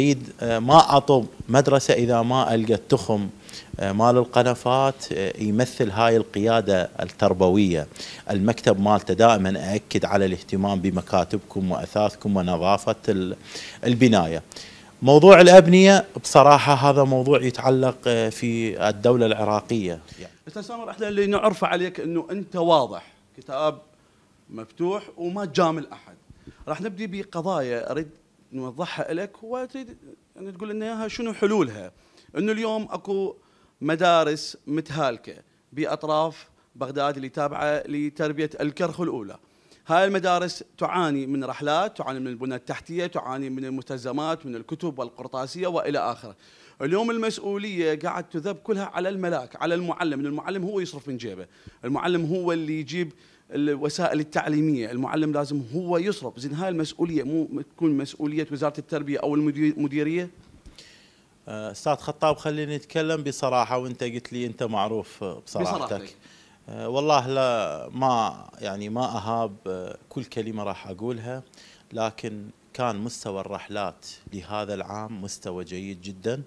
اريد آه، ما اطب مدرسه اذا ما القى التخم آه، مال القنفات آه، يمثل هاي القياده التربويه المكتب مالته دائما اكد على الاهتمام بمكاتبكم واثاثكم ونظافه البنايه موضوع الابنيه بصراحه هذا موضوع يتعلق في الدوله العراقيه يعني. استاذ سامر احنا اللي نعرفه عليك انه انت واضح كتاب مفتوح وما تجامل احد راح نبدي بقضايا اريد نوضحها لك هو تريد تقول لنا اياها شنو حلولها؟ انه اليوم اكو مدارس متهالكه باطراف بغداد اللي تابعه لتربيه الكرخ الاولى. هاي المدارس تعاني من رحلات، تعاني من البنى التحتيه، تعاني من المتزمات، من الكتب والقرطاسيه والى اخره. اليوم المسؤوليه قاعد تذب كلها على الملاك، على المعلم، المعلم هو يصرف من جيبه، المعلم هو اللي يجيب الوسائل التعليميه المعلم لازم هو يصرف زين هاي المسؤوليه مو تكون مسؤوليه وزاره التربيه او المديريه أه، استاذ خطاب خليني اتكلم بصراحه وانت قلت لي انت معروف بصراحتك بصراحة. أه، والله لا ما يعني ما اهاب أه، كل كلمه راح اقولها لكن كان مستوى الرحلات لهذا العام مستوى جيد جدا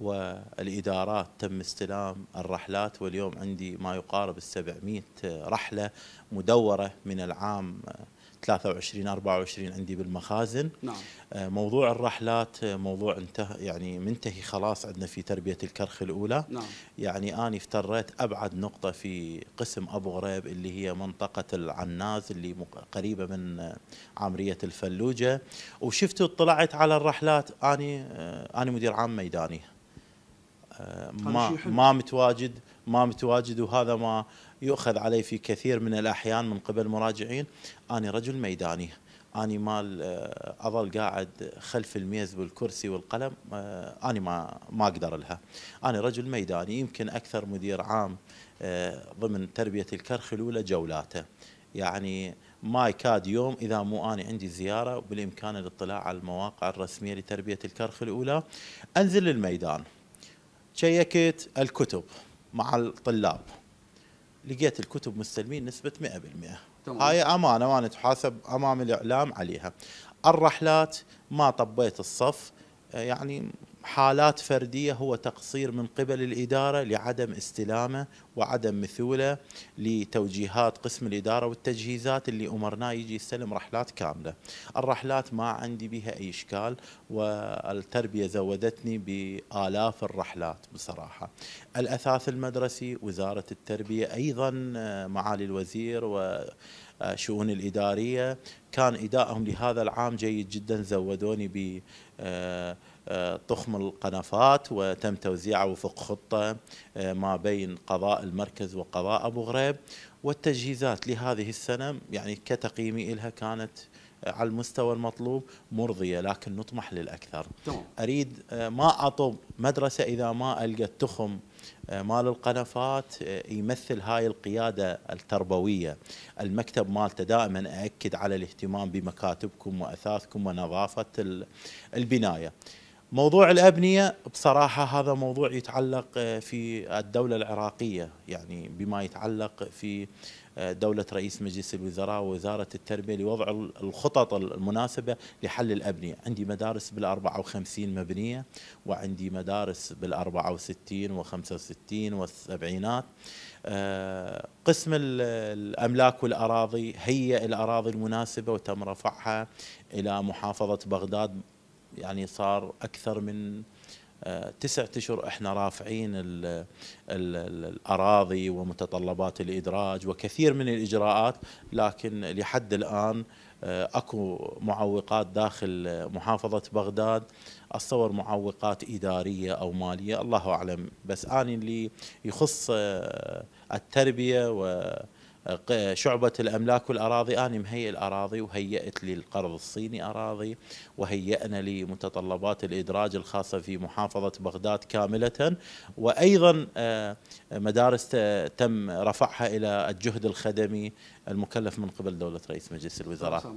والإدارات تم استلام الرحلات واليوم عندي ما يقارب 700 رحلة مدورة من العام 23 24 عندي بالمخازن نعم. آه، موضوع الرحلات آه، موضوع انتهى يعني منتهي خلاص عندنا في تربيه الكرخ الاولى نعم. يعني اني افتريت ابعد نقطه في قسم ابو غريب اللي هي منطقه العناز اللي قريبه من آه، عامريه الفلوجه وشفت اطلعت على الرحلات اني اني مدير عام ميداني آه، ما ما متواجد ما متواجد وهذا ما يؤخذ علي في كثير من الاحيان من قبل مراجعين اني رجل ميداني اني مال آه، اظل قاعد خلف الميز والكرسي والقلم آه، اني ما ما اقدر لها انا رجل ميداني يمكن اكثر مدير عام ضمن تربيه الكرخ الاولى جولاته يعني ما يكاد يوم اذا مو انا عندي زياره وبالامكان الاطلاع على المواقع الرسميه لتربيه الكرخ الاولى انزل للميدان شيكت الكتب مع الطلاب لقيت الكتب مستلمين نسبة 100% طبعا. هاي أمانة وأنا تحاسب أمام الإعلام عليها الرحلات ما طبيت الصف يعني حالات فرديه هو تقصير من قبل الاداره لعدم استلامه وعدم مثوله لتوجيهات قسم الاداره والتجهيزات اللي امرناه يجي يستلم رحلات كامله. الرحلات ما عندي بها اي اشكال والتربيه زودتني بالاف الرحلات بصراحه. الاثاث المدرسي وزاره التربيه ايضا معالي الوزير و شؤون الاداريه كان ادائهم لهذا العام جيد جدا زودوني ب آه، طخم القنفات وتم توزيعه وفق خطة آه، ما بين قضاء المركز وقضاء أبو غريب والتجهيزات لهذه السنة يعني كتقييمي لها كانت آه، على المستوى المطلوب مرضية لكن نطمح للأكثر أريد آه، ما أطب مدرسة إذا ما ألقت تخم مال القنفات يمثل هاي القيادة التربوية المكتب مالته دائما أأكد على الاهتمام بمكاتبكم وأثاثكم ونظافة البناية موضوع الأبنية بصراحة هذا موضوع يتعلق آه، في الدولة العراقية يعني بما يتعلق في آه، دولة رئيس مجلس الوزراء ووزارة التربية لوضع الخطط المناسبة لحل الأبنية عندي مدارس بال 54 مبنية وعندي مدارس بال 64 و 65 والسبعينات آه، قسم الأملاك والأراضي هي الأراضي المناسبة وتم رفعها إلى محافظة بغداد يعني صار اكثر من آه، تسعة اشهر احنا رافعين الـ الـ الاراضي ومتطلبات الادراج وكثير من الاجراءات لكن لحد الان آه، اكو معوقات داخل محافظه بغداد اتصور معوقات اداريه او ماليه الله اعلم بس اني اللي يخص آه، التربيه و شعبة الأملاك والأراضي أنا مهيئ الأراضي وهيئت لي القرض الصيني أراضي وهيئنا لي متطلبات الإدراج الخاصة في محافظة بغداد كاملة وأيضا آه، مدارس تم رفعها إلى الجهد الخدمي المكلف من قبل دولة رئيس مجلس الوزراء